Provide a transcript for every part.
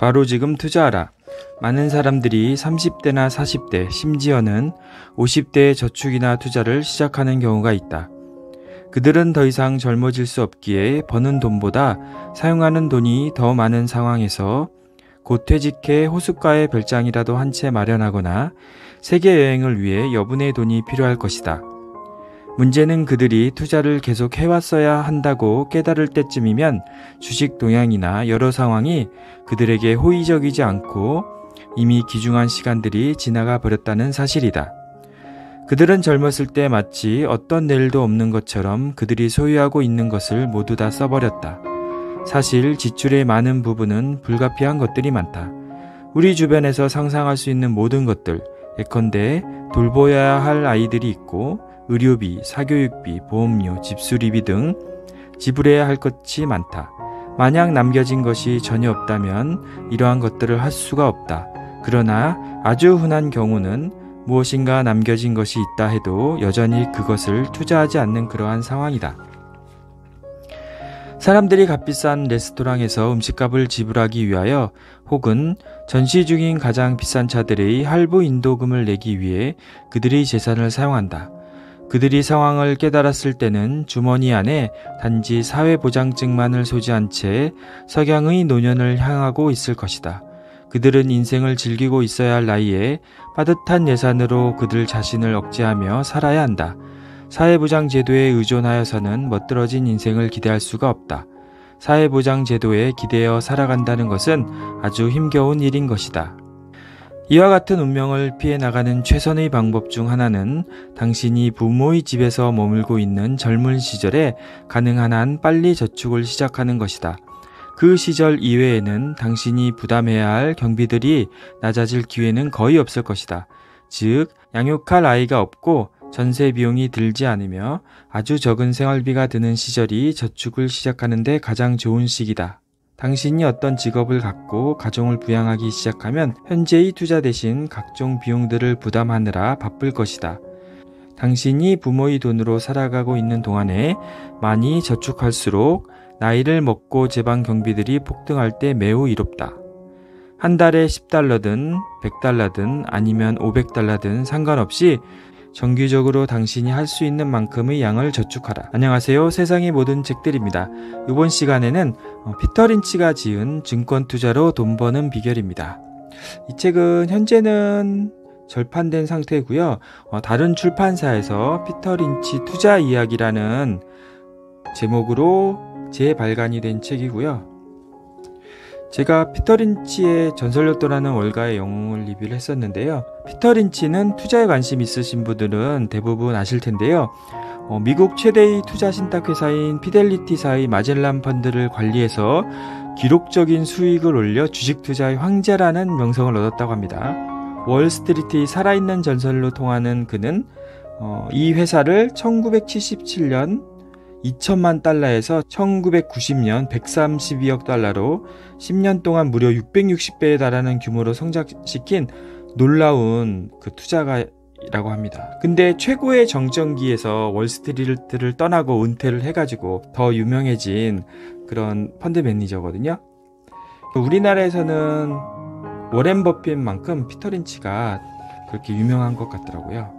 바로 지금 투자하라. 많은 사람들이 30대나 40대, 심지어는 5 0대에 저축이나 투자를 시작하는 경우가 있다. 그들은 더 이상 젊어질 수 없기에 버는 돈보다 사용하는 돈이 더 많은 상황에서 곧 퇴직해 호숫가의 별장이라도 한 채 마련하거나 세계여행을 위해 여분의 돈이 필요할 것이다. 문제는 그들이 투자를 계속 해왔어야 한다고 깨달을 때쯤이면 주식 동향이나 여러 상황이 그들에게 호의적이지 않고 이미 귀중한 시간들이 지나가 버렸다는 사실이다. 그들은 젊었을 때 마치 어떤 내일도 없는 것처럼 그들이 소유하고 있는 것을 모두 다 써버렸다. 사실 지출의 많은 부분은 불가피한 것들이 많다. 우리 주변에서 상상할 수 있는 모든 것들, 예컨대 돌보아야 할 아이들이 있고 의료비, 사교육비, 보험료, 집수리비 등 지불해야 할 것이 많다. 만약 남겨진 것이 전혀 없다면 이러한 것들을 할 수가 없다. 그러나 아주 흔한 경우는 무엇인가 남겨진 것이 있다 해도 여전히 그것을 투자하지 않는 그러한 상황이다. 사람들이 값비싼 레스토랑에서 음식값을 지불하기 위하여 혹은 전시 중인 가장 비싼 차들의 할부 인도금을 내기 위해 그들의 재산을 사용한다. 그들이 상황을 깨달았을 때는 주머니 안에 단지 사회보장증만을 소지한 채 석양의 노년을 향하고 있을 것이다. 그들은 인생을 즐기고 있어야 할 나이에 빠듯한 예산으로 그들 자신을 억제하며 살아야 한다. 사회보장 제도에 의존하여서는 멋들어진 인생을 기대할 수가 없다. 사회보장 제도에 기대어 살아간다는 것은 아주 힘겨운 일인 것이다. 이와 같은 운명을 피해 나가는 최선의 방법 중 하나는 당신이 부모의 집에서 머물고 있는 젊은 시절에 가능한 한 빨리 저축을 시작하는 것이다. 그 시절 이외에는 당신이 부담해야 할 경비들이 낮아질 기회는 거의 없을 것이다. 즉, 양육할 아이가 없고 전세 비용이 들지 않으며 아주 적은 생활비가 드는 시절이 저축을 시작하는데 가장 좋은 시기다. 당신이 어떤 직업을 갖고 가정을 부양하기 시작하면 현재의 투자 대신 각종 비용들을 부담하느라 바쁠 것이다. 당신이 부모의 돈으로 살아가고 있는 동안에 많이 저축할수록 나이를 먹고 제방 경비들이 폭등할 때 매우 이롭다. 한 달에 10달러든 100달러든 아니면 500달러든 상관없이 정기적으로 당신이 할 수 있는 만큼의 양을 저축하라. 안녕하세요. 세상의 모든 책들입니다. 이번 시간에는 어, 피터 린치가 지은 증권 투자로 돈 버는 비결입니다. 이 책은 현재는 절판된 상태고요. 어, 다른 출판사에서 피터 린치 투자 이야기라는 제목으로 재발간이 된 책이고요. 제가 피터린치의 전설로도라는 월가의 영웅을 리뷰를 했었는데요. 피터린치는 투자에 관심 있으신 분들은 대부분 아실 텐데요. 어, 미국 최대의 투자 신탁회사인 피델리티사의 마젤란 펀드를 관리해서 기록적인 수익을 올려 주식 투자의 황제라는 명성을 얻었다고 합니다. 월스트리트의 살아있는 전설로 통하는 그는 어, 이 회사를 1977년 2천만 달러에서 1990년 132억 달러로 10년 동안 무려 660배에 달하는 규모로 성장시킨 놀라운 그 투자가라고 합니다. 근데 최고의 정전기에서 월스트리트를 떠나고 은퇴를 해가지고 더 유명해진 그런 펀드 매니저거든요. 우리나라에서는 워렌 버핏만큼 피터 린치가 그렇게 유명한 것 같더라고요.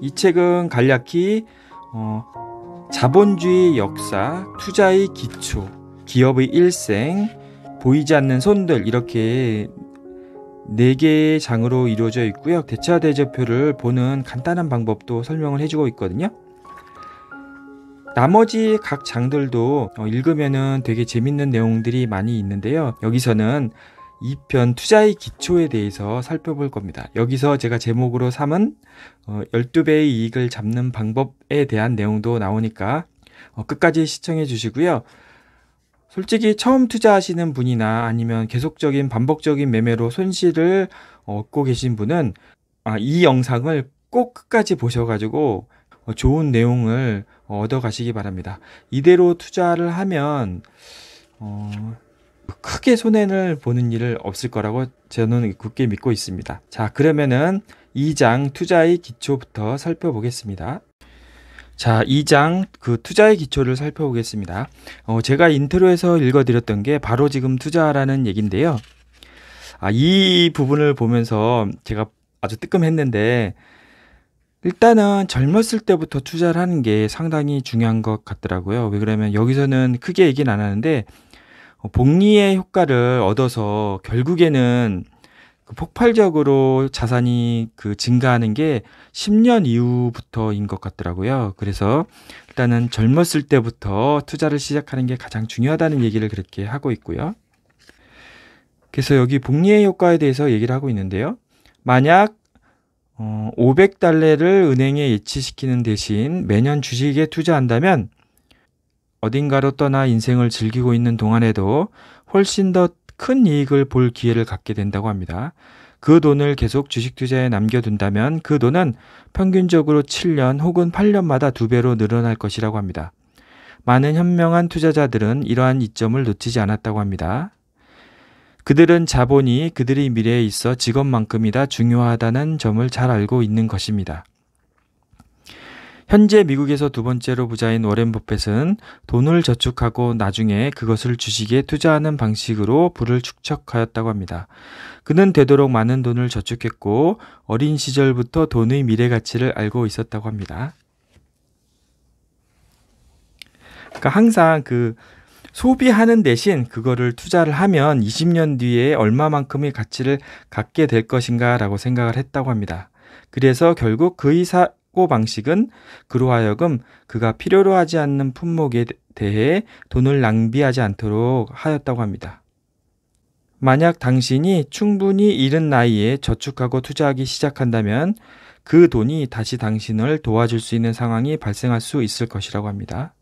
이 책은 간략히 어, 자본주의 역사, 투자의 기초, 기업의 일생, 보이지 않는 손들 이렇게 네 개의 장으로 이루어져 있고요. 대차 대조표를 보는 간단한 방법도 설명을 해주고 있거든요. 나머지 각 장들도 어, 읽으면 되게 재밌는 내용들이 많이 있는데요. 여기서는 2편 투자의 기초에 대해서 살펴볼 겁니다. 여기서 제가 제목으로 삼은 12배의 어, 이익을 잡는 방법에 대한 내용도 나오니까 어, 끝까지 시청해 주시고요. 솔직히 처음 투자하시는 분이나 아니면 계속적인 반복적인 매매로 손실을 얻고 계신 분은 아, 이 영상을 꼭 끝까지 보셔가지고 어, 좋은 내용을 얻어 가시기 바랍니다. 이대로 투자를 하면 어, 크게 손해를 보는 일을 없을 거라고 저는 굳게 믿고 있습니다. 자, 그러면은 2장 투자의 기초부터 살펴보겠습니다. 자, 2장 그 투자의 기초를 살펴보겠습니다. 어, 제가 인트로에서 읽어드렸던 게 바로 지금 투자라는 얘기인데요. 아, 이 부분을 보면서 제가 아주 뜨끔했는데 일단은 젊었을 때부터 투자를 하는 게 상당히 중요한 것 같더라고요. 왜 그러면 여기서는 크게 얘기는 안 하는데 뭐 복리의 효과를 얻어서 결국에는 그 폭발적으로 자산이 그 증가하는 게 10년 이후부터인 것 같더라고요. 그래서 일단은 젊었을 때부터 투자를 시작하는 게 가장 중요하다는 얘기를 그렇게 하고 있고요. 그래서 여기 복리의 효과에 대해서 얘기를 하고 있는데요. 만약 500달러를 어, 은행에 예치시키는 대신 매년 주식에 투자한다면 어딘가로 떠나 인생을 즐기고 있는 동안에도 훨씬 더 큰 이익을 볼 기회를 갖게 된다고 합니다. 그 돈을 계속 주식 투자에 남겨둔다면 그 돈은 평균적으로 7년 혹은 8년마다 두 배로 늘어날 것이라고 합니다. 많은 현명한 투자자들은 이러한 이점을 놓치지 않았다고 합니다. 그들은 자본이 그들의 미래에 있어 직업만큼이나 중요하다는 점을 잘 알고 있는 것입니다. 현재 미국에서 두 번째로 부자인 워렌 버펫은 돈을 저축하고 나중에 그것을 주식에 투자하는 방식으로 부를 축적하였다고 합니다. 그는 되도록 많은 돈을 저축했고 어린 시절부터 돈의 미래 가치를 알고 있었다고 합니다. 그러니까 항상 그 소비하는 대신 그거를 투자를 하면 20년 뒤에 얼마만큼의 가치를 갖게 될 것인가라고 생각을 했다고 합니다. 그래서 결국 그의, 사, 확보 방식은 그로 하여금 그가 필요로 하지 않는 품목에 대해 돈을 낭비하지 않도록 하였다고 합니다. 만약 당신이 충분히 이른 나이에 저축하고 투자하기 시작한다면 그 돈이 다시 당신을 도와줄 수 있는 상황이 발생할 수 있을 것이라고 합니다.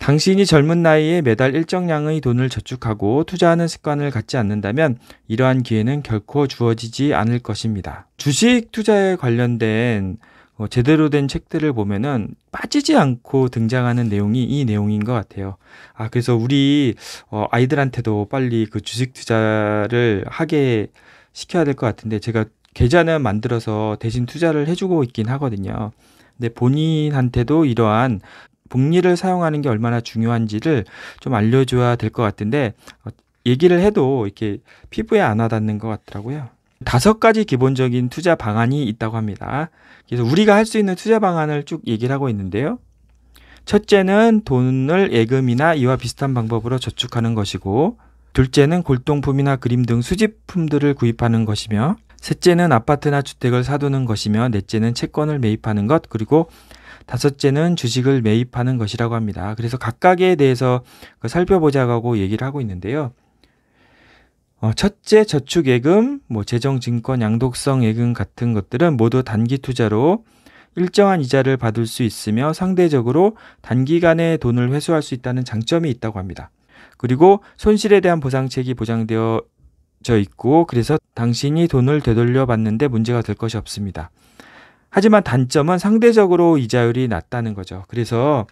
당신이 젊은 나이에 매달 일정량의 돈을 저축하고 투자하는 습관을 갖지 않는다면 이러한 기회는 결코 주어지지 않을 것입니다. 주식 투자에 관련된 어, 제대로 된 책들을 보면은 빠지지 않고 등장하는 내용이 이 내용인 것 같아요. 아, 그래서 우리 어, 아이들한테도 빨리 그 주식 투자를 하게 시켜야 될 것 같은데 제가 계좌는 만들어서 대신 투자를 해주고 있긴 하거든요. 근데 본인한테도 이러한 복리를 사용하는 게 얼마나 중요한지를 좀 알려줘야 될 것 같은데 어, 얘기를 해도 이렇게 피부에 안 와닿는 것 같더라고요. 다섯 가지 기본적인 투자 방안이 있다고 합니다. 그래서 우리가 할 수 있는 투자 방안을 쭉 얘기를 하고 있는데요. 첫째는 돈을 예금이나 이와 비슷한 방법으로 저축하는 것이고, 둘째는 골동품이나 그림 등 수집품들을 구입하는 것이며, 셋째는 아파트나 주택을 사두는 것이며, 넷째는 채권을 매입하는 것, 그리고 다섯째는 주식을 매입하는 것이라고 합니다. 그래서 각각에 대해서 그 살펴보자고 얘기를 하고 있는데요. 어, 첫째 저축예금, 뭐 재정증권 양독성예금 같은 것들은 모두 단기 투자로 일정한 이자를 받을 수 있으며 상대적으로 단기간에 돈을 회수할 수 있다는 장점이 있다고 합니다. 그리고 손실에 대한 보상책이 보장되어 져 있고 그래서 당신이 돈을 되돌려 받는데 문제가 될 것이 없습니다. 하지만 단점은 상대적으로 이자율이 낮다는 거죠. 그래서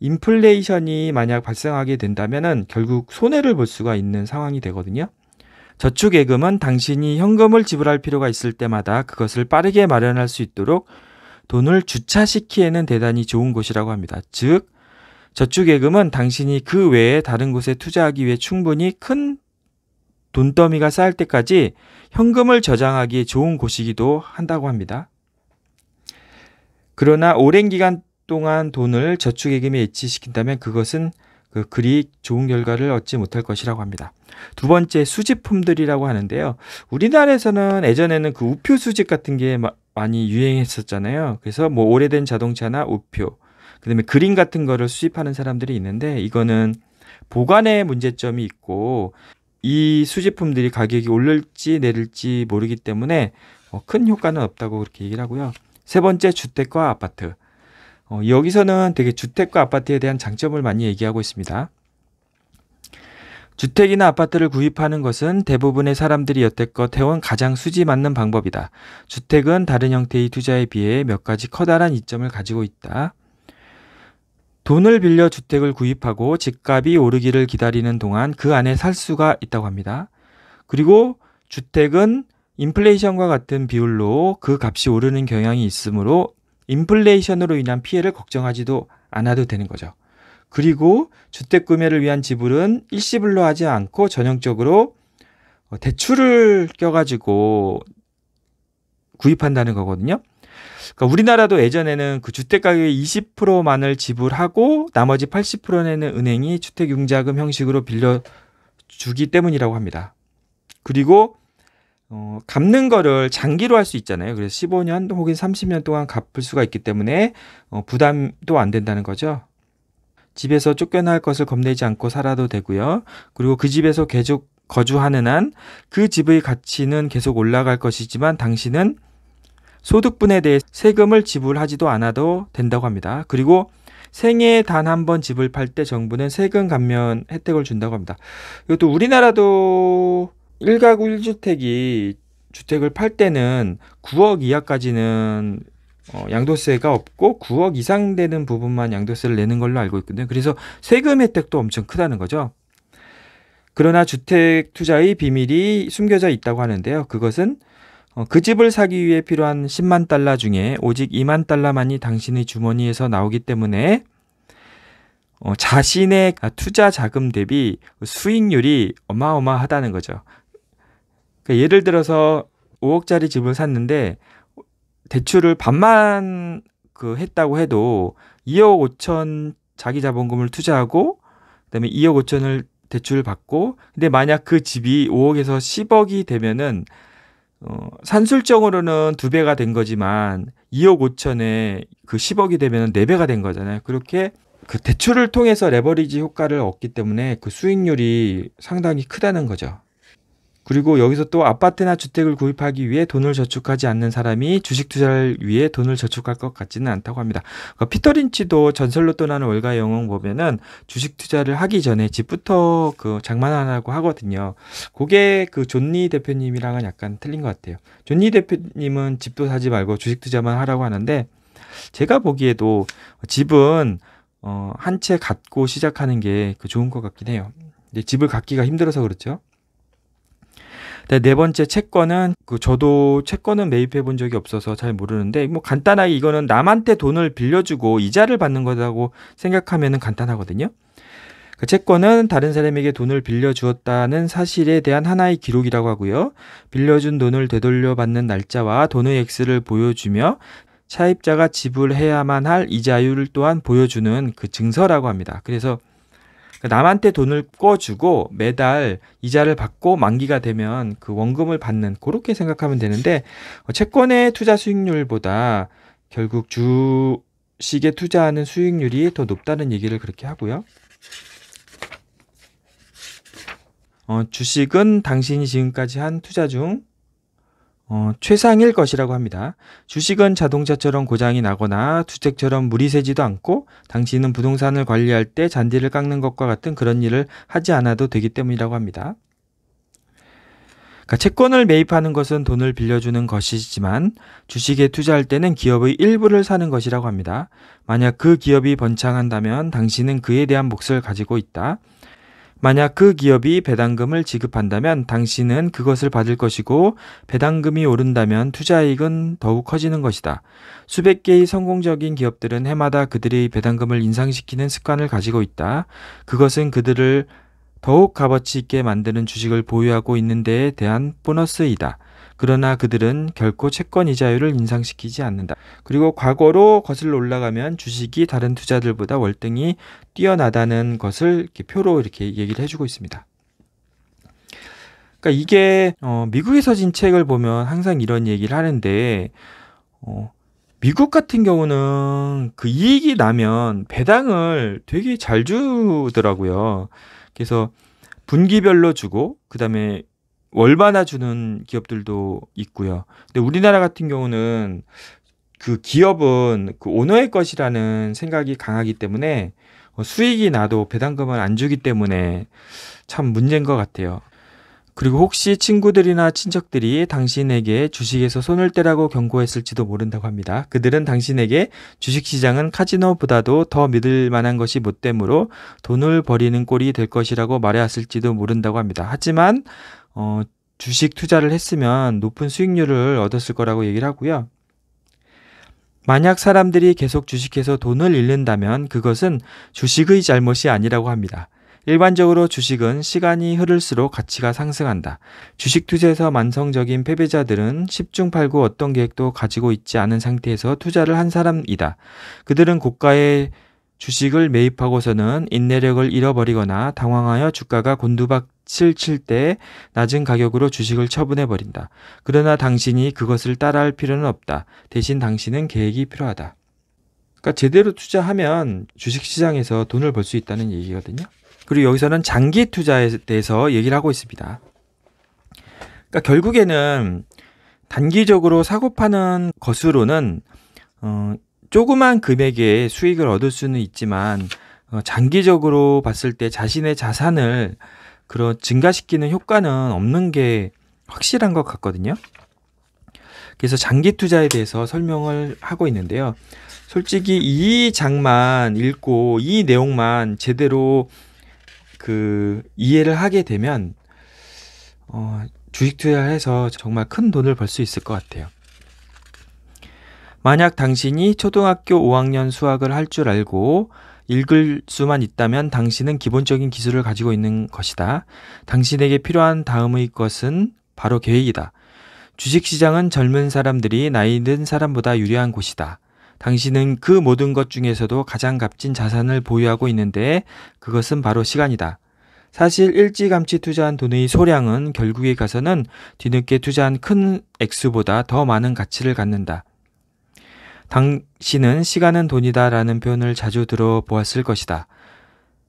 인플레이션이 만약 발생하게 된다면 결국 손해를 볼 수가 있는 상황이 되거든요. 저축예금은 당신이 현금을 지불할 필요가 있을 때마다 그것을 빠르게 마련할 수 있도록 돈을 주차시키에는 대단히 좋은 곳이라고 합니다. 즉, 저축예금은 당신이 그 외에 다른 곳에 투자하기 위해 충분히 큰 돈더미가 쌓일 때까지 현금을 저장하기에 좋은 곳이기도 한다고 합니다. 그러나 오랜 기간 동안 돈을 저축예금에 예치시킨다면 그것은 그 그리 좋은 결과를 얻지 못할 것이라고 합니다. 두 번째 수집품들이라고 하는데요. 우리나라에서는 예전에는 그 우표 수집 같은 게 많이 유행했었잖아요. 그래서 뭐 오래된 자동차나 우표, 그다음에 그림 같은 거를 수집하는 사람들이 있는데 이거는 보관의 문제점이 있고 이 수집품들이 가격이 올를지 내릴지 모르기 때문에 어, 큰 효과는 없다고 그렇게 얘기를 하고요. 세 번째 주택과 아파트. 어, 여기서는 되게 주택과 아파트에 대한 장점을 많이 얘기하고 있습니다. 주택이나 아파트를 구입하는 것은 대부분의 사람들이 여태껏 해온 가장 수지 맞는 방법이다. 주택은 다른 형태의 투자에 비해 몇 가지 커다란 이점을 가지고 있다. 돈을 빌려 주택을 구입하고 집값이 오르기를 기다리는 동안 그 안에 살 수가 있다고 합니다. 그리고 주택은 인플레이션과 같은 비율로 그 값이 오르는 경향이 있으므로 인플레이션으로 인한 피해를 걱정하지도 않아도 되는 거죠. 그리고 주택 구매를 위한 지불은 일시불로 하지 않고 전형적으로 어, 대출을 껴가지고 구입한다는 거거든요. 그러니까 우리나라도 예전에는 그 주택 가격의 20%만을 지불하고 나머지 80%는 은행이 주택 융자금 형식으로 빌려 주기 때문이라고 합니다. 그리고 어, 갚는 거를 장기로 할 수 있잖아요. 그래서 15년 혹은 30년 동안 갚을 수가 있기 때문에 어, 부담도 안 된다는 거죠. 집에서 쫓겨날 것을 겁내지 않고 살아도 되고요. 그리고 그 집에서 계속 거주하는 한 그 집의 가치는 계속 올라갈 것이지만 당신은 소득분에 대해 세금을 지불하지도 않아도 된다고 합니다. 그리고 생애에 단한 번 집을 팔 때 정부는 세금 감면 혜택을 준다고 합니다. 이것도 우리나라도 1가구 1주택이 주택을 팔 때는 9억 이하까지는 어, 양도세가 없고 9억 이상 되는 부분만 양도세를 내는 걸로 알고 있거든요. 그래서 세금 혜택도 엄청 크다는 거죠. 그러나 주택 투자의 비밀이 숨겨져 있다고 하는데요. 그것은 어, 그 집을 사기 위해 필요한 10만 달러 중에 오직 2만 달러만이 당신의 주머니에서 나오기 때문에 어, 자신의 투자 자금 대비 수익률이 어마어마하다는 거죠. 그러니까 예를 들어서 5억짜리 집을 샀는데 대출을 반만 그 했다고 해도 2억 5천 자기 자본금을 투자하고 그다음에 2억 5천을 대출을 받고 근데 만약 그 집이 5억에서 10억이 되면은 어, 산술적으로는 두 배가 된 거지만 2억 5천에 그 10억이 되면 네 배가 된 거잖아요. 그렇게 그 대출을 통해서 레버리지 효과를 얻기 때문에 그 수익률이 상당히 크다는 거죠. 그리고 여기서 또 아파트나 주택을 구입하기 위해 돈을 저축하지 않는 사람이 주식 투자를 위해 돈을 저축할 것 같지는 않다고 합니다. 그러니까 피터 린치도 전설로 떠나는 월가 영웅 보면은 주식 투자를 하기 전에 집부터 그 장만하라고 하거든요. 그게 그 존니 대표님이랑은 약간 틀린 것 같아요. 존니 대표님은 집도 사지 말고 주식 투자만 하라고 하는데 제가 보기에도 집은 어, 한 채 갖고 시작하는 게 그 좋은 것 같긴 해요. 근데 집을 갖기가 힘들어서 그렇죠. 네 번째 채권은 그 저도 채권은 매입해 본 적이 없어서 잘 모르는데 뭐 간단하게 이거는 남한테 돈을 빌려주고 이자를 받는 거라고 생각하면은 간단하거든요. 그 채권은 다른 사람에게 돈을 빌려주었다는 사실에 대한 하나의 기록이라고 하고요. 빌려준 돈을 되돌려받는 날짜와 돈의 액수를 보여주며 차입자가 지불해야만 할 이자율 또한 보여주는 그 증서라고 합니다. 그래서 그러니까 남한테 돈을 꿔주고 매달 이자를 받고 만기가 되면 그 원금을 받는 그렇게 생각하면 되는데 어, 채권의 투자 수익률보다 결국 주식에 투자하는 수익률이 더 높다는 얘기를 그렇게 하고요. 어, 주식은 당신이 지금까지 한 투자 중 어, 최상일 것이라고 합니다. 주식은 자동차처럼 고장이 나거나 주택처럼 물이 새지도 않고 당신은 부동산을 관리할 때 잔디를 깎는 것과 같은 그런 일을 하지 않아도 되기 때문이라고 합니다. 그러니까 채권을 매입하는 것은 돈을 빌려주는 것이지만 주식에 투자할 때는 기업의 일부를 사는 것이라고 합니다. 만약 그 기업이 번창한다면 당신은 그에 대한 몫을 가지고 있다. 만약 그 기업이 배당금을 지급한다면 당신은 그것을 받을 것이고 배당금이 오른다면 투자이익은 더욱 커지는 것이다. 수백 개의 성공적인 기업들은 해마다 그들의 배당금을 인상시키는 습관을 가지고 있다. 그것은 그들을 더욱 값어치 있게 만드는 주식을 보유하고 있는 데에 대한 보너스이다. 그러나 그들은 결코 채권 이자율을 인상시키지 않는다. 그리고 과거로 거슬러 올라가면 주식이 다른 투자들보다 월등히 뛰어나다는 것을 이렇게 표로 이렇게 얘기를 해주고 있습니다. 그러니까 이게 어, 미국에서 진 책을 보면 항상 이런 얘기를 하는데 어, 미국 같은 경우는 그 이익이 나면 배당을 되게 잘 주더라고요. 그래서 분기별로 주고 그다음에 월받아 주는 기업들도 있고요. 근데 우리나라 같은 경우는 그 기업은 그 오너의 것이라는 생각이 강하기 때문에 어, 수익이 나도 배당금을 안 주기 때문에 참 문제인 것 같아요. 그리고 혹시 친구들이나 친척들이 당신에게 주식에서 손을 떼라고 경고했을지도 모른다고 합니다. 그들은 당신에게 주식시장은 카지노보다도 더 믿을 만한 것이 못되므로 돈을 버리는 꼴이 될 것이라고 말해왔을지도 모른다고 합니다. 하지만 어, 주식 투자를 했으면 높은 수익률을 얻었을 거라고 얘기를 하고요. 만약 사람들이 계속 주식해서 돈을 잃는다면 그것은 주식의 잘못이 아니라고 합니다. 일반적으로 주식은 시간이 흐를수록 가치가 상승한다. 주식 투자에서 만성적인 패배자들은 10중 8구 어떤 계획도 가지고 있지 않은 상태에서 투자를 한 사람이다. 그들은 고가의 주식을 매입하고서는 인내력을 잃어버리거나 당황하여 주가가 곤두박칠칠때 낮은 가격으로 주식을 처분해 버린다. 그러나 당신이 그것을 따라할 필요는 없다. 대신 당신은 계획이 필요하다. 그러니까 제대로 투자하면 주식 시장에서 돈을 벌 수 있다는 얘기거든요. 그리고 여기서는 장기 투자에 대해서 얘기를 하고 있습니다. 그러니까 결국에는 단기적으로 사고 파는 것으로는 어, 조그만 금액의 수익을 얻을 수는 있지만 어, 장기적으로 봤을 때 자신의 자산을 그런 증가시키는 효과는 없는 게 확실한 것 같거든요. 그래서 장기 투자에 대해서 설명을 하고 있는데요. 솔직히 이 장만 읽고 이 내용만 제대로 그 이해를 하게 되면 어, 주식 투자를 해서 정말 큰 돈을 벌 수 있을 것 같아요. 만약 당신이 초등학교 5학년 수학을 할 줄 알고 읽을 수만 있다면 당신은 기본적인 기술을 가지고 있는 것이다. 당신에게 필요한 다음의 것은 바로 계획이다. 주식시장은 젊은 사람들이 나이 든 사람보다 유리한 곳이다. 당신은 그 모든 것 중에서도 가장 값진 자산을 보유하고 있는데 그것은 바로 시간이다. 사실 일찌감치 투자한 돈의 소량은 결국에 가서는 뒤늦게 투자한 큰 액수보다 더 많은 가치를 갖는다. 당신은 시간은 돈이다 라는 표현을 자주 들어보았을 것이다.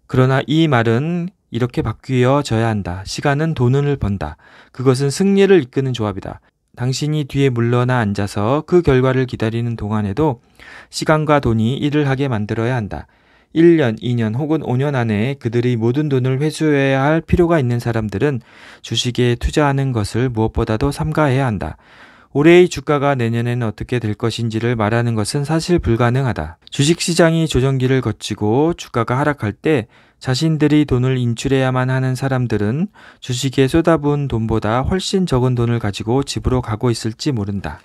그러나 이 말은 이렇게 바뀌어져야 한다. 시간은 돈을 번다. 그것은 승리를 이끄는 조합이다. 당신이 뒤에 물러나 앉아서 그 결과를 기다리는 동안에도 시간과 돈이 일을 하게 만들어야 한다. 1년, 2년 혹은 5년 안에 그들이 모든 돈을 회수해야 할 필요가 있는 사람들은 주식에 투자하는 것을 무엇보다도 삼가해야 한다. 올해의 주가가 내년에는 어떻게 될 것인지를 말하는 것은 사실 불가능하다. 주식시장이 조정기를 거치고 주가가 하락할 때 자신들이 돈을 인출해야만 하는 사람들은 주식에 쏟아부은 돈보다 훨씬 적은 돈을 가지고 집으로 가고 있을지 모른다.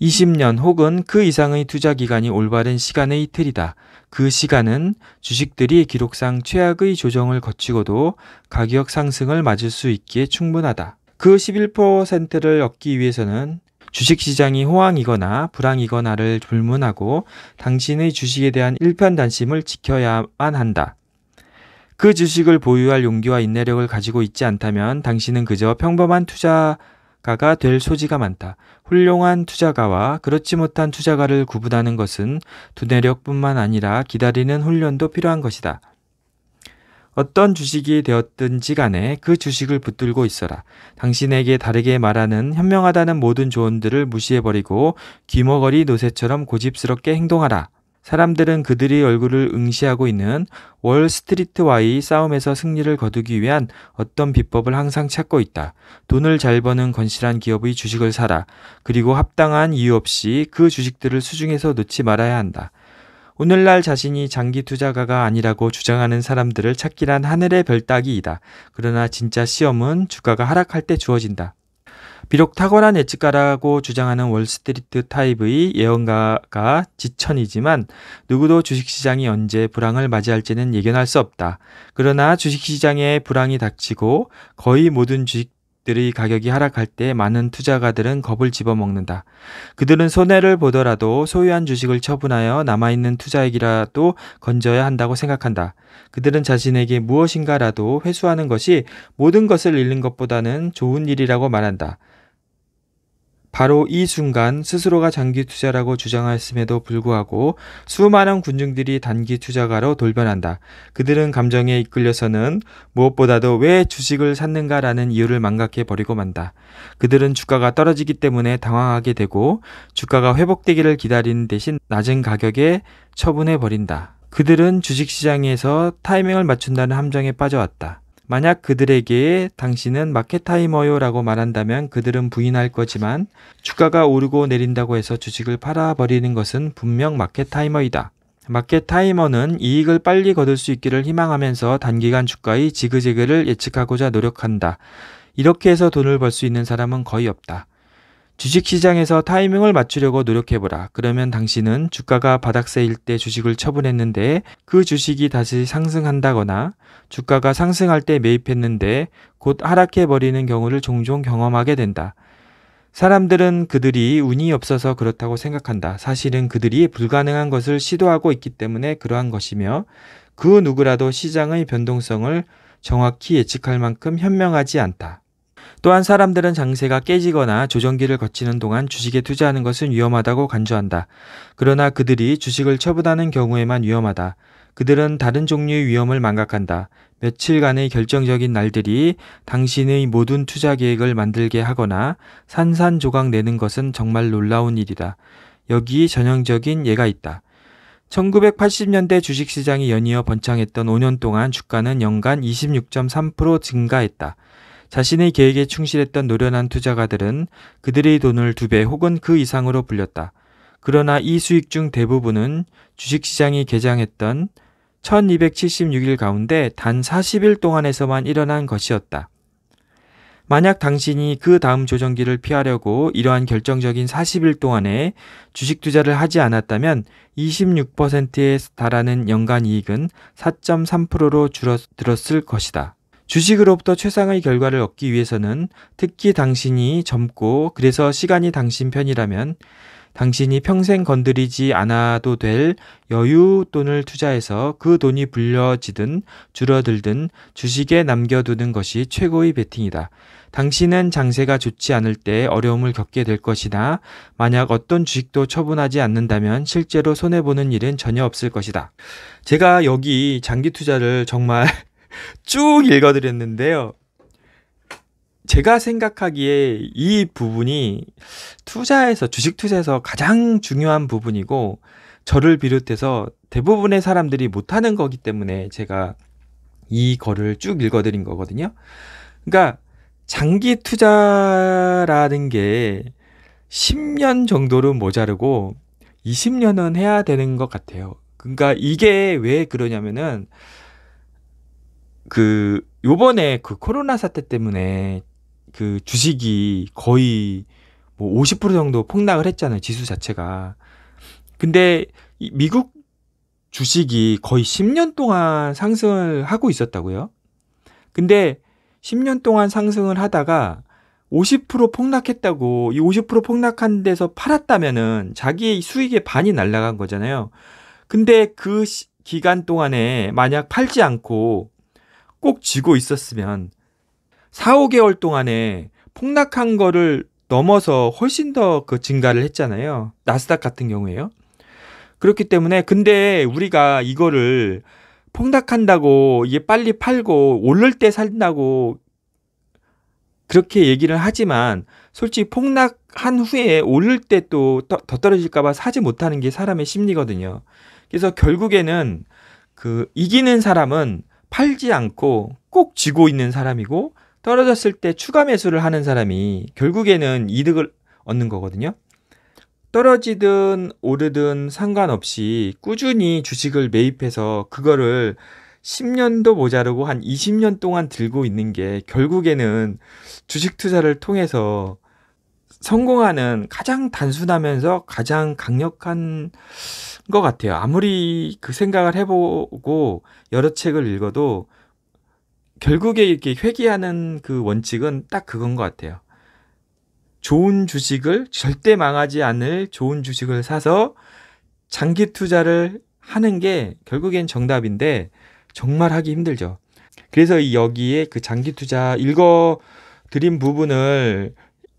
20년 혹은 그 이상의 투자 기간이 올바른 시간의 이틀이다. 그 시간은 주식들이 기록상 최악의 조정을 거치고도 가격 상승을 맞을 수 있기에 충분하다. 그 11%를 얻기 위해서는 주식시장이 호황이거나 불황이거나를 불문하고 당신의 주식에 대한 일편단심을 지켜야만 한다. 그 주식을 보유할 용기와 인내력을 가지고 있지 않다면 당신은 그저 평범한 투자가가 될 소지가 많다. 훌륭한 투자가와 그렇지 못한 투자가를 구분하는 것은 두뇌력뿐만 아니라 기다리는 훈련도 필요한 것이다. 어떤 주식이 되었든지 간에 그 주식을 붙들고 있어라. 당신에게 다르게 말하는 현명하다는 모든 조언들을 무시해버리고 귀머거리 노새처럼 고집스럽게 행동하라. 사람들은 그들이 얼굴을 응시하고 있는 월스트리트와의 싸움에서 승리를 거두기 위한 어떤 비법을 항상 찾고 있다. 돈을 잘 버는 건실한 기업의 주식을 사라. 그리고 합당한 이유 없이 그 주식들을 수중에서 놓지 말아야 한다. 오늘날 자신이 장기 투자가가 아니라고 주장하는 사람들을 찾기란 하늘의 별따기이다. 그러나 진짜 시험은 주가가 하락할 때 주어진다. 비록 탁월한 예측가라고 주장하는 월스트리트 타입의 예언가가 지천이지만 누구도 주식시장이 언제 불황을 맞이할지는 예견할 수 없다. 그러나 주식시장에 불황이 닥치고 거의 모든 주식 주식들의 가격이 하락할 때 많은 투자가들은 겁을 집어먹는다. 그들은 손해를 보더라도 소유한 주식을 처분하여 남아있는 투자액이라도 건져야 한다고 생각한다. 그들은 자신에게 무엇인가라도 회수하는 것이 모든 것을 잃는 것보다는 좋은 일이라고 말한다. 바로 이 순간 스스로가 장기 투자라고 주장하였음에도 불구하고 수많은 군중들이 단기 투자가로 돌변한다. 그들은 감정에 이끌려서는 무엇보다도 왜 주식을 샀는가라는 이유를 망각해 버리고 만다. 그들은 주가가 떨어지기 때문에 당황하게 되고 주가가 회복되기를 기다리는 대신 낮은 가격에 처분해 버린다. 그들은 주식시장에서 타이밍을 맞춘다는 함정에 빠져왔다. 만약 그들에게 당신은 마켓타이머요라고 말한다면 그들은 부인할 거지만 주가가 오르고 내린다고 해서 주식을 팔아버리는 것은 분명 마켓타이머이다. 마켓타이머는 이익을 빨리 거둘 수 있기를 희망하면서 단기간 주가의 지그재그를 예측하고자 노력한다. 이렇게 해서 돈을 벌 수 있는 사람은 거의 없다. 주식시장에서 타이밍을 맞추려고 노력해보라. 그러면 당신은 주가가 바닥세일 때 주식을 처분했는데 그 주식이 다시 상승한다거나 주가가 상승할 때 매입했는데 곧 하락해버리는 경우를 종종 경험하게 된다. 사람들은 그들이 운이 없어서 그렇다고 생각한다. 사실은 그들이 불가능한 것을 시도하고 있기 때문에 그러한 것이며 그 누구라도 시장의 변동성을 정확히 예측할 만큼 현명하지 않다. 또한 사람들은 장세가 깨지거나 조정기를 거치는 동안 주식에 투자하는 것은 위험하다고 간주한다. 그러나 그들이 주식을 처분하는 경우에만 위험하다. 그들은 다른 종류의 위험을 망각한다. 며칠간의 결정적인 날들이 당신의 모든 투자 계획을 만들게 하거나 산산조각 내는 것은 정말 놀라운 일이다. 여기 전형적인 예가 있다. 1980년대 주식시장이 연이어 번창했던 5년 동안 주가는 연간 26.3% 증가했다. 자신의 계획에 충실했던 노련한 투자가들은 그들의 돈을 두 배 혹은 그 이상으로 불렸다. 그러나 이 수익 중 대부분은 주식시장이 개장했던 1276일 가운데 단 40일 동안에서만 일어난 것이었다. 만약 당신이 그 다음 조정기를 피하려고 이러한 결정적인 40일 동안에 주식 투자를 하지 않았다면 26%에 달하는 연간 이익은 4.3%로 줄어들었을 것이다. 주식으로부터 최상의 결과를 얻기 위해서는 특히 당신이 젊고 그래서 시간이 당신 편이라면 당신이 평생 건드리지 않아도 될 여유 돈을 투자해서 그 돈이 불려지든 줄어들든 주식에 남겨두는 것이 최고의 베팅이다. 당신은 장세가 좋지 않을 때 어려움을 겪게 될 것이나 만약 어떤 주식도 처분하지 않는다면 실제로 손해보는 일은 전혀 없을 것이다. 제가 여기 장기 투자를 정말 쭉 읽어드렸는데요. 제가 생각하기에 이 부분이 투자에서, 주식 투자에서 가장 중요한 부분이고, 저를 비롯해서 대부분의 사람들이 못하는 거기 때문에 제가 이 거를 쭉 읽어드린 거거든요. 그러니까, 장기 투자라는 게 10년 정도는 모자르고, 20년은 해야 되는 것 같아요. 그러니까 이게 왜 그러냐면은, 그 요번에 그 코로나 사태 때문에 그 주식이 거의 뭐 50% 정도 폭락을 했잖아요. 지수 자체가. 근데 이 미국 주식이 거의 10년 동안 상승을 하고 있었다고요. 근데 10년 동안 상승을 하다가 50% 폭락했다고 이 50% 폭락한 데서 팔았다면은 자기의 수익의 반이 날라간 거잖아요. 근데 그 시, 기간 동안에 만약 팔지 않고 꼭 쥐고 있었으면 4, 5개월 동안에 폭락한 거를 넘어서 훨씬 더 그 증가를 했잖아요. 나스닥 같은 경우에요. 그렇기 때문에 근데 우리가 이거를 폭락한다고 이게 빨리 팔고 오를 때 산다고 그렇게 얘기를 하지만 솔직히 폭락한 후에 오를 때 또 더 떨어질까봐 사지 못하는 게 사람의 심리거든요. 그래서 결국에는 그 이기는 사람은 팔지 않고 꼭 쥐고 있는 사람이고 떨어졌을 때 추가 매수를 하는 사람이 결국에는 이득을 얻는 거거든요. 떨어지든 오르든 상관없이 꾸준히 주식을 매입해서 그거를 10년도 모자르고 한 20년 동안 들고 있는 게 결국에는 주식 투자를 통해서 성공하는 가장 단순하면서 가장 강력한 것 같아요. 아무리 그 생각을 해보고 여러 책을 읽어도 결국에 이렇게 회귀하는 그 원칙은 딱 그건 것 같아요. 좋은 주식을 절대 망하지 않을 좋은 주식을 사서 장기 투자를 하는 게 결국엔 정답인데 정말 하기 힘들죠. 그래서 여기에 그 장기 투자 읽어 드린 부분을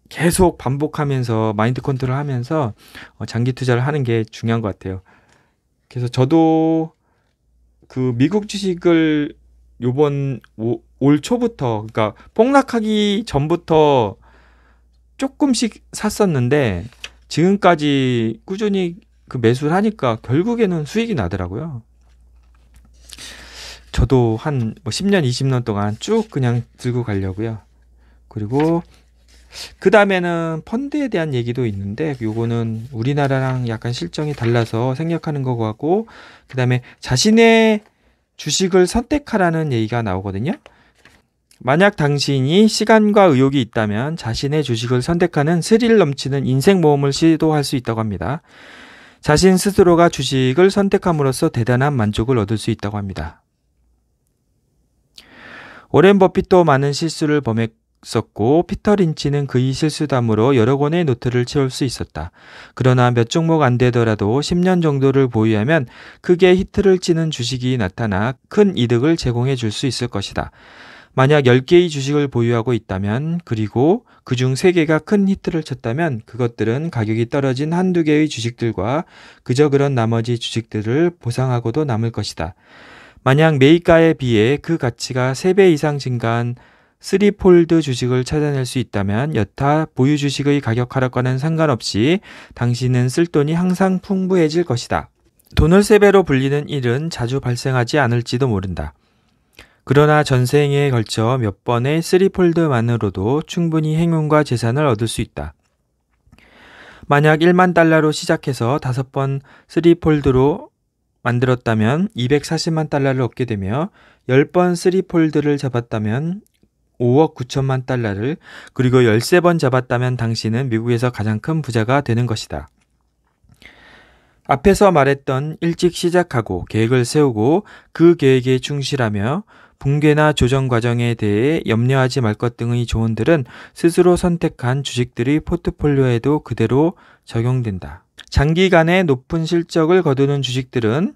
계속 반복하면서 마인드 컨트롤 하면서 어, 장기 투자를 하는 게 중요한 것 같아요. 그래서 저도 그 미국 주식을 요번 올 초부터 그러니까 폭락하기 전부터 조금씩 샀었는데 지금까지 꾸준히 그 매수를 하니까 결국에는 수익이 나더라고요. 저도 한뭐 10년, 20년 동안 쭉 그냥 들고 가려고요. 그리고 그 다음에는 펀드에 대한 얘기도 있는데 요거는 우리나라랑 약간 실정이 달라서 생략하는 거 같고 그 다음에 자신의 주식을 선택하라는 얘기가 나오거든요. 만약 당신이 시간과 의욕이 있다면 자신의 주식을 선택하는 스릴 넘치는 인생 모험을 시도할 수 있다고 합니다. 자신 스스로가 주식을 선택함으로써 대단한 만족을 얻을 수 있다고 합니다. 오랜 버핏도 많은 실수를 범했고 있고 피터 린치는 그의 실수담으로 여러 권의 노트를 채울 수 있었다. 그러나 몇 종목 안 되더라도 10년 정도를 보유하면 크게 히트를 치는 주식이 나타나 큰 이득을 제공해 줄 수 있을 것이다. 만약 10개의 주식을 보유하고 있다면 그리고 그 중 3개가 큰 히트를 쳤다면 그것들은 가격이 떨어진 한두 개의 주식들과 그저 그런 나머지 주식들을 보상하고도 남을 것이다. 만약 매입가에 비해 그 가치가 3배 이상 증가한 3폴드 주식을 찾아낼 수 있다면 여타 보유 주식의 가격 하락과는 상관없이 당신은 쓸 돈이 항상 풍부해질 것이다. 돈을 세배로 불리는 일은 자주 발생하지 않을지도 모른다. 그러나 전생에 걸쳐 몇 번의 3폴드만으로도 충분히 행운과 재산을 얻을 수 있다. 만약 1만 달러로 시작해서 5번 3폴드로 만들었다면 240만 달러를 얻게 되며 10번 3폴드를 잡았다면 5억 9천만 달러를 그리고 13번 잡았다면 당신은 미국에서 가장 큰 부자가 되는 것이다. 앞에서 말했던 일찍 시작하고 계획을 세우고 그 계획에 충실하며 붕괴나 조정 과정에 대해 염려하지 말 것 등의 조언들은 스스로 선택한 주식들이 포트폴리오에도 그대로 적용된다. 장기간의 높은 실적을 거두는 주식들은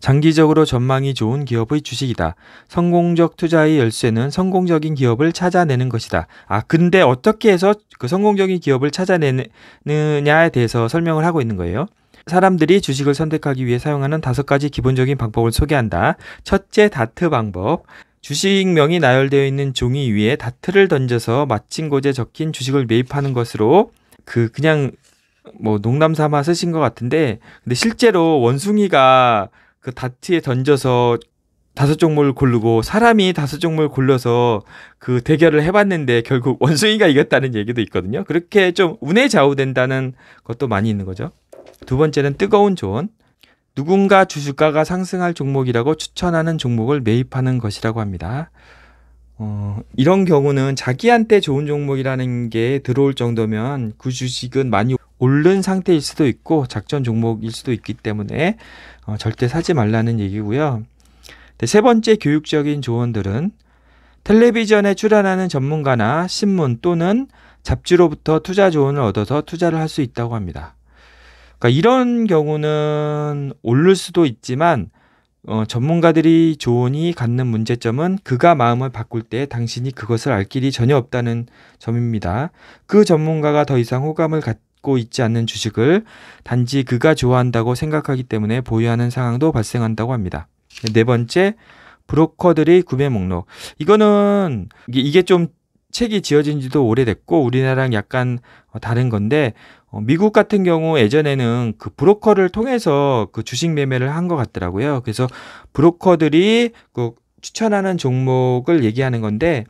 장기적으로 전망이 좋은 기업의 주식이다. 성공적 투자의 열쇠는 성공적인 기업을 찾아내는 것이다. 아, 근데 어떻게 해서 그 성공적인 기업을 찾아내느냐에 대해서 설명을 하고 있는 거예요. 사람들이 주식을 선택하기 위해 사용하는 다섯 가지 기본적인 방법을 소개한다. 첫째, 다트 방법. 주식명이 나열되어 있는 종이 위에 다트를 던져서 마침 곳에 적힌 주식을 매입하는 것으로 그 그냥 뭐 농담 삼아 쓰신 것 같은데 근데 실제로 원숭이가 그 다트에 던져서 다섯 종목을 고르고 사람이 다섯 종목을 골라서 그 대결을 해봤는데 결국 원숭이가 이겼다는 얘기도 있거든요. 그렇게 좀 운에 좌우된다는 것도 많이 있는 거죠. 두 번째는 뜨거운 조언. 누군가 주주가가 상승할 종목이라고 추천하는 종목을 매입하는 것이라고 합니다. 어, 이런 경우는 자기한테 좋은 종목이라는 게 들어올 정도면 그 주식은 많이 오른 상태일 수도 있고 작전 종목일 수도 있기 때문에 어, 절대 사지 말라는 얘기고요. 네, 세 번째 교육적인 조언들은 텔레비전에 출연하는 전문가나 신문 또는 잡지로부터 투자 조언을 얻어서 투자를 할 수 있다고 합니다. 그러니까 이런 경우는 오를 수도 있지만 어, 전문가들이 조언이 갖는 문제점은 그가 마음을 바꿀 때 당신이 그것을 알 길이 전혀 없다는 점입니다. 그 전문가가 더 이상 호감을 갖지 갖고 있지 않는 주식을 단지 그가 좋아한다고 생각하기 때문에 보유하는 상황도 발생한다고 합니다. 네 번째, 브로커들의 구매 목록. 이거는 이게 좀 책이 지어진 지도 오래됐고 우리나라랑 약간 다른 건데 어, 미국 같은 경우 예전에는 그 브로커를 통해서 그 주식 매매를 한 것 같더라고요. 그래서 브로커들이 그 추천하는 종목을 얘기하는 건데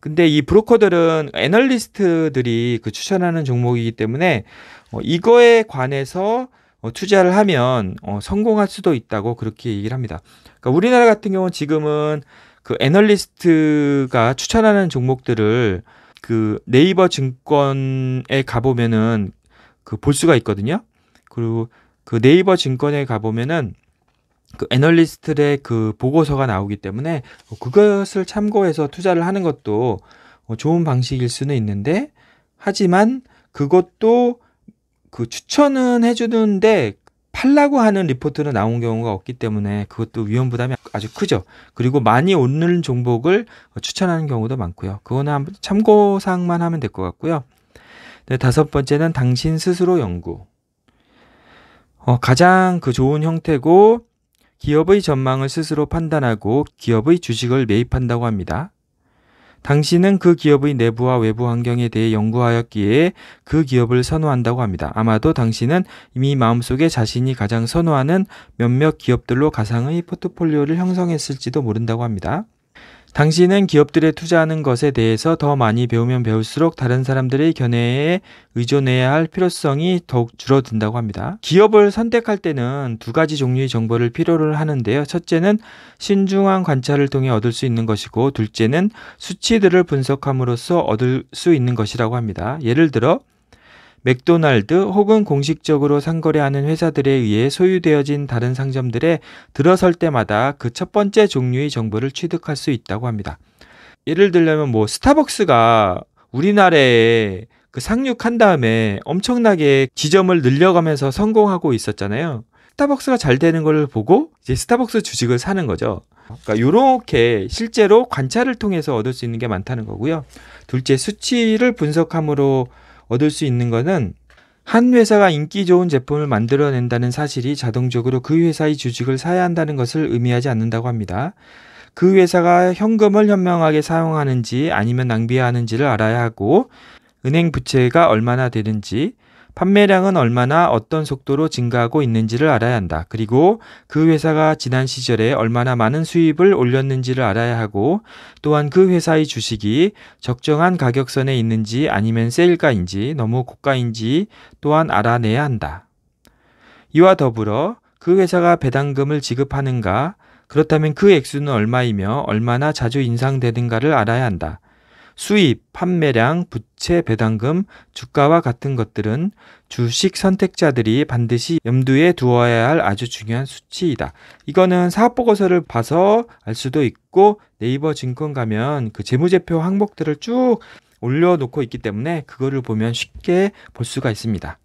근데 이 브로커들은 애널리스트들이 그 추천하는 종목이기 때문에 어, 이거에 관해서 어, 투자를 하면 어, 성공할 수도 있다고 그렇게 얘기를 합니다. 그러니까 우리나라 같은 경우는 지금은 그 애널리스트가 추천하는 종목들을 그 네이버 증권에 가보면은 그 볼 수가 있거든요. 그리고 그 네이버 증권에 가보면은 그 애널리스트들의 그 보고서가 나오기 때문에 그것을 참고해서 투자를 하는 것도 어, 좋은 방식일 수는 있는데 하지만 그것도 그 추천은 해주는데 팔라고 하는 리포트는 나온 경우가 없기 때문에 그것도 위험 부담이 아주 크죠. 그리고 많이 오는 종목을 추천하는 경우도 많고요. 그거는 한번 참고사항만 하면 될 것 같고요. 네, 다섯 번째는 당신 스스로 연구. 어, 가장 그 좋은 형태고 기업의 전망을 스스로 판단하고 기업의 주식을 매입한다고 합니다. 당신은 그 기업의 내부와 외부 환경에 대해 연구하였기에 그 기업을 선호한다고 합니다. 아마도 당신은 이미 마음속에 자신이 가장 선호하는 몇몇 기업들로 가상의 포트폴리오를 형성했을지도 모른다고 합니다. 당신은 기업들에 투자하는 것에 대해서 더 많이 배우면 배울수록 다른 사람들의 견해에 의존해야 할 필요성이 더욱 줄어든다고 합니다. 기업을 선택할 때는 두 가지 종류의 정보를 필요로 하는데요. 첫째는 신중한 관찰을 통해 얻을 수 있는 것이고, 둘째는 수치들을 분석함으로써 얻을 수 있는 것이라고 합니다. 예를 들어, 맥도날드 혹은 공식적으로 상거래하는 회사들에 의해 소유되어진 다른 상점들에 들어설 때마다 그 첫 번째 종류의 정보를 취득할 수 있다고 합니다. 예를 들려면 뭐 스타벅스가 우리나라에 그 상륙한 다음에 엄청나게 지점을 늘려가면서 성공하고 있었잖아요. 스타벅스가 잘 되는 걸 보고 이제 스타벅스 주식을 사는 거죠. 그러니까 이렇게 실제로 관찰을 통해서 얻을 수 있는 게 많다는 거고요. 둘째 수치를 분석함으로 얻을 수 있는 것은 한 회사가 인기 좋은 제품을 만들어낸다는 사실이 자동적으로 그 회사의 주식을 사야 한다는 것을 의미하지 않는다고 합니다. 그 회사가 현금을 현명하게 사용하는지 아니면 낭비하는지를 알아야 하고 은행 부채가 얼마나 되는지 판매량은 얼마나 어떤 속도로 증가하고 있는지를 알아야 한다. 그리고 그 회사가 지난 시절에 얼마나 많은 수입을 올렸는지를 알아야 하고 또한 그 회사의 주식이 적정한 가격선에 있는지 아니면 세일가인지 너무 고가인지 또한 알아내야 한다. 이와 더불어 그 회사가 배당금을 지급하는가 그렇다면 그 액수는 얼마이며 얼마나 자주 인상되는가를 알아야 한다. 수입, 판매량, 부채 배당금, 주가와 같은 것들은 주식 선택자들이 반드시 염두에 두어야 할 아주 중요한 수치이다. 이거는 사업보고서를 봐서 알 수도 있고 네이버 증권 가면 그 재무제표 항목들을 쭉 올려놓고 있기 때문에 그거를 보면 쉽게 볼 수가 있습니다.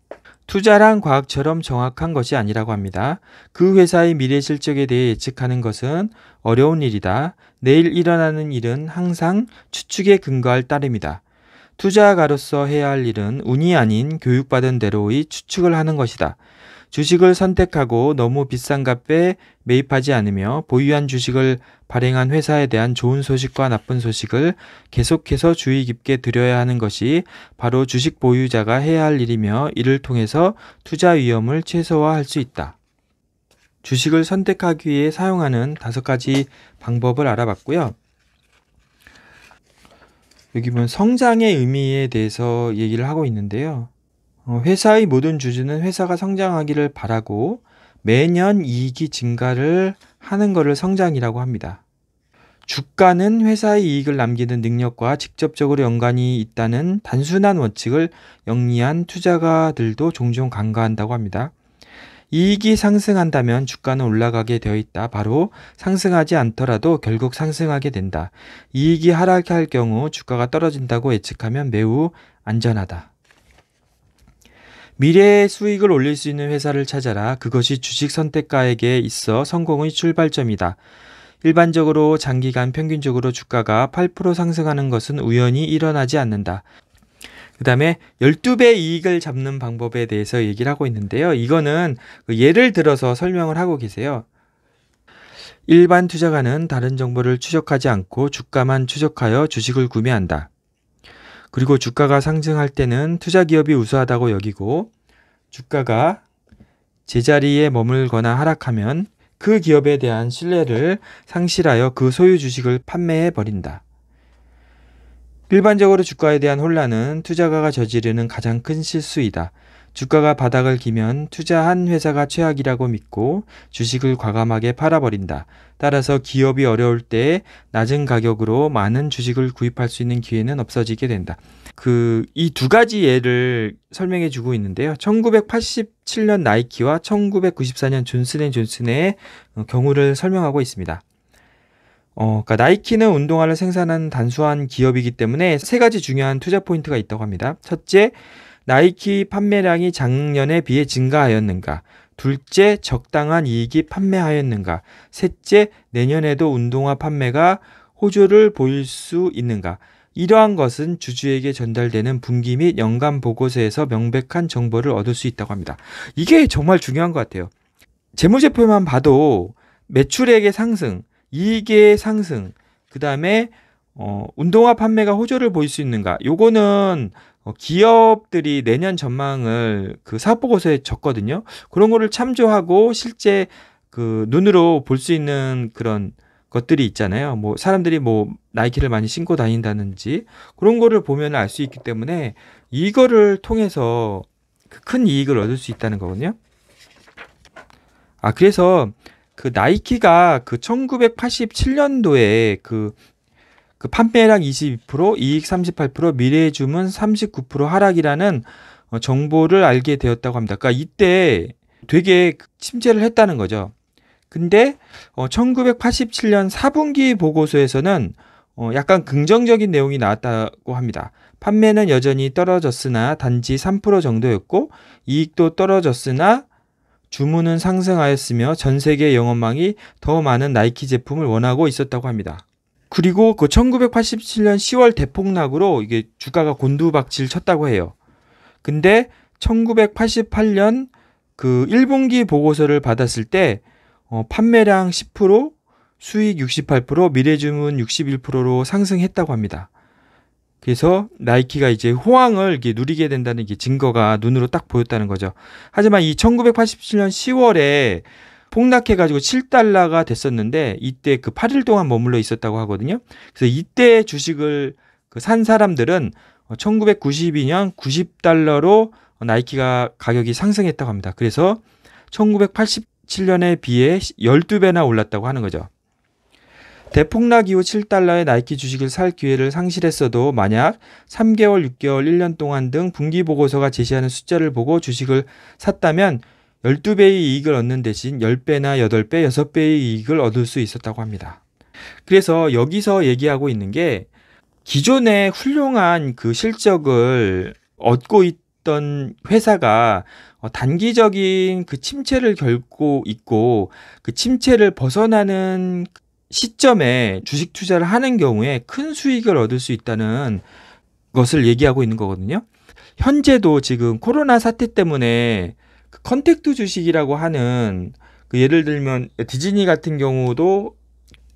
투자란 과학처럼 정확한 것이 아니라고 합니다. 그 회사의 미래 실적에 대해 예측하는 것은 어려운 일이다. 내일 일어나는 일은 항상 추측에 근거할 따름이다. 투자가로서 해야 할 일은 운이 아닌 교육받은 대로의 추측을 하는 것이다. 주식을 선택하고 너무 비싼 값에 매입하지 않으며 보유한 주식을 발행한 회사에 대한 좋은 소식과 나쁜 소식을 계속해서 주의 깊게 드려야 하는 것이 바로 주식 보유자가 해야 할 일이며 이를 통해서 투자 위험을 최소화할 수 있다. 주식을 선택하기 위해 사용하는 다섯 가지 방법을 알아봤고요. 여기 보면 성장의 의미에 대해서 얘기를 하고 있는데요. 어, 회사의 모든 주주는 회사가 성장하기를 바라고 매년 이익이 증가를 하는 것을 성장이라고 합니다. 주가는 회사의 이익을 남기는 능력과 직접적으로 연관이 있다는 단순한 원칙을 영리한 투자가들도 종종 간과한다고 합니다. 이익이 상승한다면 주가는 올라가게 되어 있다. 바로 상승하지 않더라도 결국 상승하게 된다. 이익이 하락할 경우 주가가 떨어진다고 예측하면 매우 안전하다. 미래의 수익을 올릴 수 있는 회사를 찾아라. 그것이 주식 선택가에게 있어 성공의 출발점이다. 일반적으로 장기간 평균적으로 주가가 8% 상승하는 것은 우연히 일어나지 않는다. 그 다음에 12배 이익을 잡는 방법에 대해서 얘기를 하고 있는데요. 이거는 그 예를 들어서 설명을 하고 계세요. 일반 투자가는 다른 정보를 추적하지 않고 주가만 추적하여 주식을 구매한다. 그리고 주가가 상승할 때는 투자 기업이 우수하다고 여기고 주가가 제자리에 머물거나 하락하면 그 기업에 대한 신뢰를 상실하여 그 소유 주식을 판매해 버린다. 일반적으로 주가에 대한 혼란은 투자가가 저지르는 가장 큰 실수이다. 주가가 바닥을 기면 투자한 회사가 최악이라고 믿고 주식을 과감하게 팔아버린다. 따라서 기업이 어려울 때 낮은 가격으로 많은 주식을 구입할 수 있는 기회는 없어지게 된다. 그 이 두 가지 예를 설명해 주고 있는데요. 1987년 나이키와 1994년 존슨앤존슨의 어, 경우를 설명하고 있습니다. 어, 그러니까 나이키는 운동화를 생산한 단순한 기업이기 때문에 세 가지 중요한 투자 포인트가 있다고 합니다. 첫째, 나이키 판매량이 작년에 비해 증가하였는가? 둘째, 적당한 이익이 판매하였는가? 셋째, 내년에도 운동화 판매가 호조를 보일 수 있는가? 이러한 것은 주주에게 전달되는 분기 및 연간 보고서에서 명백한 정보를 얻을 수 있다고 합니다. 이게 정말 중요한 것 같아요. 재무제표만 봐도 매출액의 상승, 이익의 상승, 그 다음에 어, 운동화 판매가 호조를 보일 수 있는가? 요거는 어, 기업들이 내년 전망을 그 사업보고서에 적거든요. 그런 거를 참조하고 실제 그 눈으로 볼 수 있는 그런 것들이 있잖아요. 뭐 사람들이 뭐 나이키를 많이 신고 다닌다든지 그런 거를 보면 알 수 있기 때문에 이거를 통해서 그 큰 이익을 얻을 수 있다는 거거든요. 아 그래서 그 나이키가 그 1987년도에 그그 판매량 22%, 이익 38%, 미래의 주문 39% 하락이라는 어, 정보를 알게 되었다고 합니다. 그러니까 이때 되게 침체를 했다는 거죠. 근데 어 1987년 4분기 보고서에서는 어 약간 긍정적인 내용이 나왔다고 합니다. 판매는 여전히 떨어졌으나 단지 3% 정도였고 이익도 떨어졌으나 주문은 상승하였으며 전 세계 영업망이 더 많은 나이키 제품을 원하고 있었다고 합니다. 그리고 그 1987년 10월 대폭락으로 이게 주가가 곤두박질 쳤다고 해요. 근데 1988년 그 1분기 보고서를 받았을 때 어, 판매량 10%, 수익 68%, 미래주문 61%로 상승했다고 합니다. 그래서 나이키가 이제 호황을 이렇게 누리게 된다는 게 증거가 눈으로 딱 보였다는 거죠. 하지만 이 1987년 10월에 폭락해가지고 7달러가 됐었는데 이때 그 8일 동안 머물러 있었다고 하거든요. 그래서 이때 주식을 그산 사람들은 1992년 90달러로 나이키가 가격이 상승했다고 합니다. 그래서 1987년에 비해 12배나 올랐다고 하는 거죠. 대폭락 이후 7달러의 나이키 주식을 살 기회를 상실했어도 만약 3개월, 6개월, 1년 동안 등 분기 보고서가 제시하는 숫자를 보고 주식을 샀다면 12배의 이익을 얻는 대신 10배나 8배, 6배의 이익을 얻을 수 있었다고 합니다. 그래서 여기서 얘기하고 있는 게 기존에 훌륭한 그 실적을 얻고 있던 회사가 어, 단기적인 그 침체를 겪고 있고 그 침체를 벗어나는 시점에 주식 투자를 하는 경우에 큰 수익을 얻을 수 있다는 것을 얘기하고 있는 거거든요. 현재도 지금 코로나 사태 때문에 그 컨택트 주식이라고 하는 그 예를 들면 디즈니 같은 경우도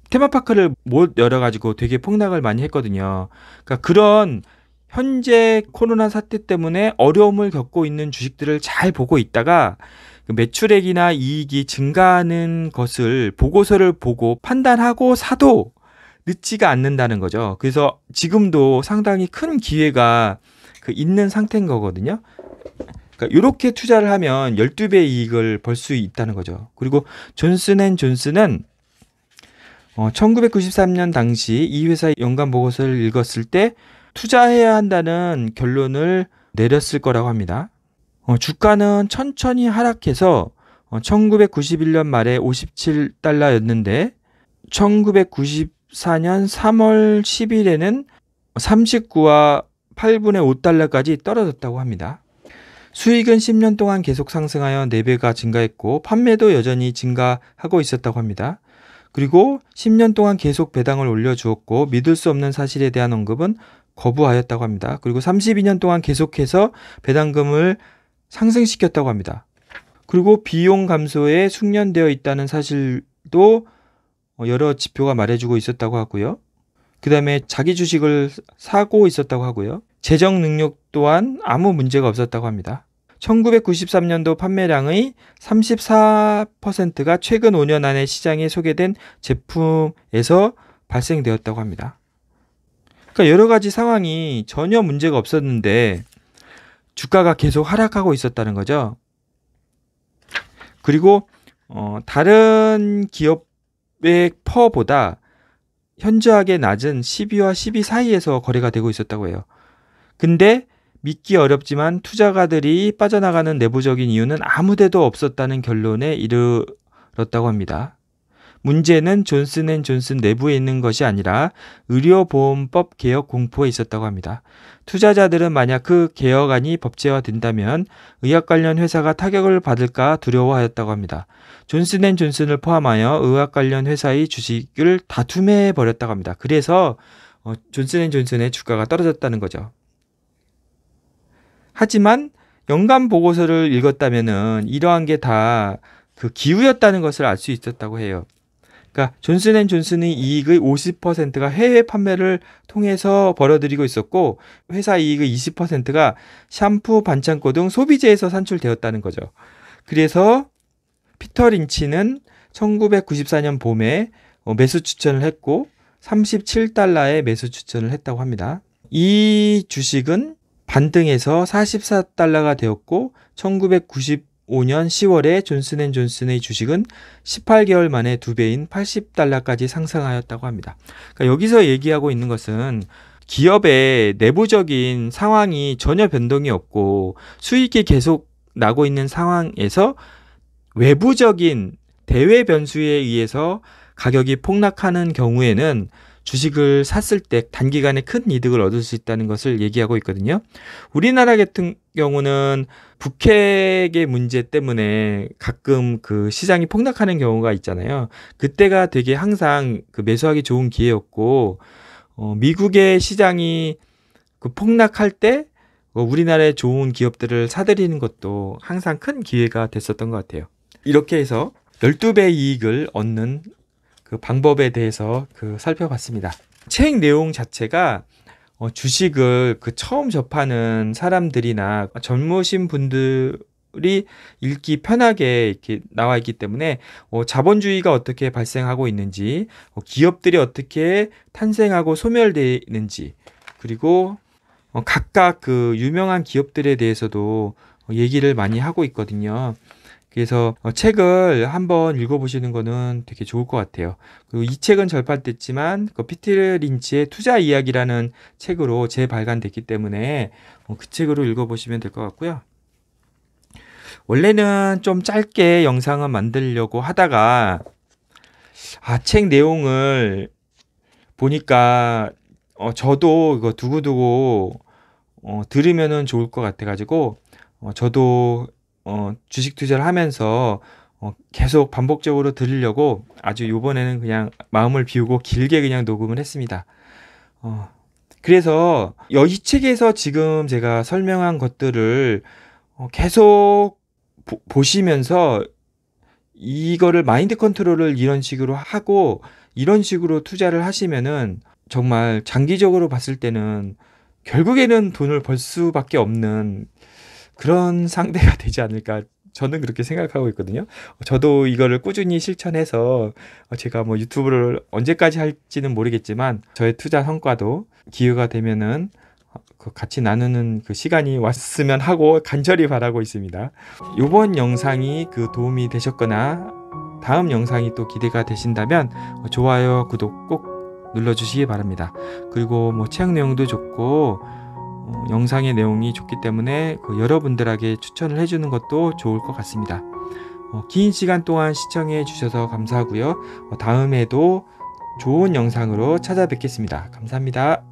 테마파크를 못 열어가지고 되게 폭락을 많이 했거든요. 그러니까 그런 현재 코로나 사태 때문에 어려움을 겪고 있는 주식들을 잘 보고 있다가 그 매출액이나 이익이 증가하는 것을 보고서를 보고 판단하고 사도 늦지가 않는다는 거죠. 그래서 지금도 상당히 큰 기회가 그 있는 상태인 거거든요. 그러니까 이렇게 투자를 하면 12배 이익을 벌 수 있다는 거죠. 그리고 존슨앤존슨은 어, 1993년 당시 이 회사 의 연간 보고서를 읽었을 때 투자해야 한다는 결론을 내렸을 거라고 합니다. 어, 주가는 천천히 하락해서 어, 1991년 말에 57달러였는데 1994년 3월 10일에는 39와 8분의 5달러까지 떨어졌다고 합니다. 수익은 10년 동안 계속 상승하여 4배가 증가했고 판매도 여전히 증가하고 있었다고 합니다. 그리고 10년 동안 계속 배당을 올려주었고 믿을 수 없는 사실에 대한 언급은 거부하였다고 합니다. 그리고 32년 동안 계속해서 배당금을 상승시켰다고 합니다. 그리고 비용 감소에 숙련되어 있다는 사실도 여러 지표가 말해주고 있었다고 하고요. 그 다음에 자기 주식을 사고 있었다고 하고요. 재정 능력 또한 아무 문제가 없었다고 합니다. 1993년도 판매량의 34%가 최근 5년 안에 시장에 소개된 제품에서 발생되었다고 합니다. 그러니까 여러 가지 상황이 전혀 문제가 없었는데 주가가 계속 하락하고 있었다는 거죠. 그리고 어, 다른 기업의 퍼보다 현저하게 낮은 12와 12 사이에서 거래가 되고 있었다고 해요. 근데 믿기 어렵지만 투자가들이 빠져나가는 내부적인 이유는 아무데도 없었다는 결론에 이르렀다고 합니다. 문제는 존슨앤존슨 내부에 있는 것이 아니라 의료보험법 개혁 공포에 있었다고 합니다. 투자자들은 만약 그 개혁안이 법제화된다면 의학 관련 회사가 타격을 받을까 두려워하였다고 합니다. 존슨앤존슨을 포함하여 의학 관련 회사의 주식을 다투매해 버렸다고 합니다. 그래서 어, 존슨앤존슨의 주가가 떨어졌다는 거죠. 하지만 연간 보고서를 읽었다면은 이러한 게 다 그기후였다는 것을 알 수 있었다고 해요. 그러니까 존슨앤존슨의 이익의 50%가 해외 판매를 통해서 벌어들이고 있었고 회사 이익의 20%가 샴푸, 반창고 등 소비재에서 산출되었다는 거죠. 그래서 피터 린치는 1994년 봄에 어, 매수 추천을 했고 37달러에 매수 추천을 했다고 합니다. 이 주식은 반등해서 44달러가 되었고 1995년 10월에 존슨앤존슨의 주식은 18개월 만에 두 배인 80달러까지 상승하였다고 합니다. 그러니까 여기서 얘기하고 있는 것은 기업의 내부적인 상황이 전혀 변동이 없고 수익이 계속 나고 있는 상황에서 외부적인 대외 변수에 의해서 가격이 폭락하는 경우에는 주식을 샀을 때 단기간에 큰 이득을 얻을 수 있다는 것을 얘기하고 있거든요. 우리나라 같은 경우는 북핵의 문제 때문에 가끔 그 시장이 폭락하는 경우가 있잖아요. 그때가 되게 항상 그 매수하기 좋은 기회였고 어, 미국의 시장이 그 폭락할 때 어, 우리나라의 좋은 기업들을 사들이는 것도 항상 큰 기회가 됐었던 것 같아요. 이렇게 해서 12배 이익을 얻는 그 방법에 대해서 그 살펴봤습니다. 책 내용 자체가 어, 주식을 그 처음 접하는 사람들이나 젊으신 분들 이 읽기 편하게 이렇게 나와 있기 때문에 어, 자본주의가 어떻게 발생하고 있는지 어, 기업들이 어떻게 탄생하고 소멸되는지 그리고 어, 각각 그 유명한 기업들에 대해서도 얘기를 많이 하고 있거든요. 그래서 어, 책을 한번 읽어보시는 거는 되게 좋을 것 같아요. 그리고 이 책은 절판됐지만 그 피트 린치의 투자 이야기라는 책으로 재발간됐기 때문에 어, 그 책으로 읽어보시면 될 것 같고요. 원래는 좀 짧게 영상을 만들려고 하다가 아, 책 내용을 보니까 어, 저도 이거 두고두고 어, 들으면 좋을 것 같아가지고 어, 저도 어, 주식 투자를 하면서 어, 계속 반복적으로 들으려고 아주 요번에는 그냥 마음을 비우고 길게 그냥 녹음을 했습니다. 어, 그래서 이 책에서 지금 제가 설명한 것들을 어, 계속 보, 보시면서 이거를 마인드 컨트롤을 이런 식으로 하고 이런 식으로 투자를 하시면은 정말 장기적으로 봤을 때는 결국에는 돈을 벌 수밖에 없는 그런 상대가 되지 않을까 저는 그렇게 생각하고 있거든요. 저도 이거를 꾸준히 실천해서 제가 뭐 유튜브를 언제까지 할지는 모르겠지만 저의 투자 성과도 기회가 되면은 그 같이 나누는 그 시간이 왔으면 하고 간절히 바라고 있습니다. 이번 영상이 그 도움이 되셨거나 다음 영상이 또 기대가 되신다면 좋아요, 구독 꼭 눌러주시기 바랍니다. 그리고 뭐 체험 내용도 좋고 어, 영상의 내용이 좋기 때문에 그 여러분들에게 추천을 해주는 것도 좋을 것 같습니다. 어, 긴 시간 동안 시청해 주셔서 감사하고요. 어, 다음에도 좋은 영상으로 찾아뵙겠습니다. 감사합니다.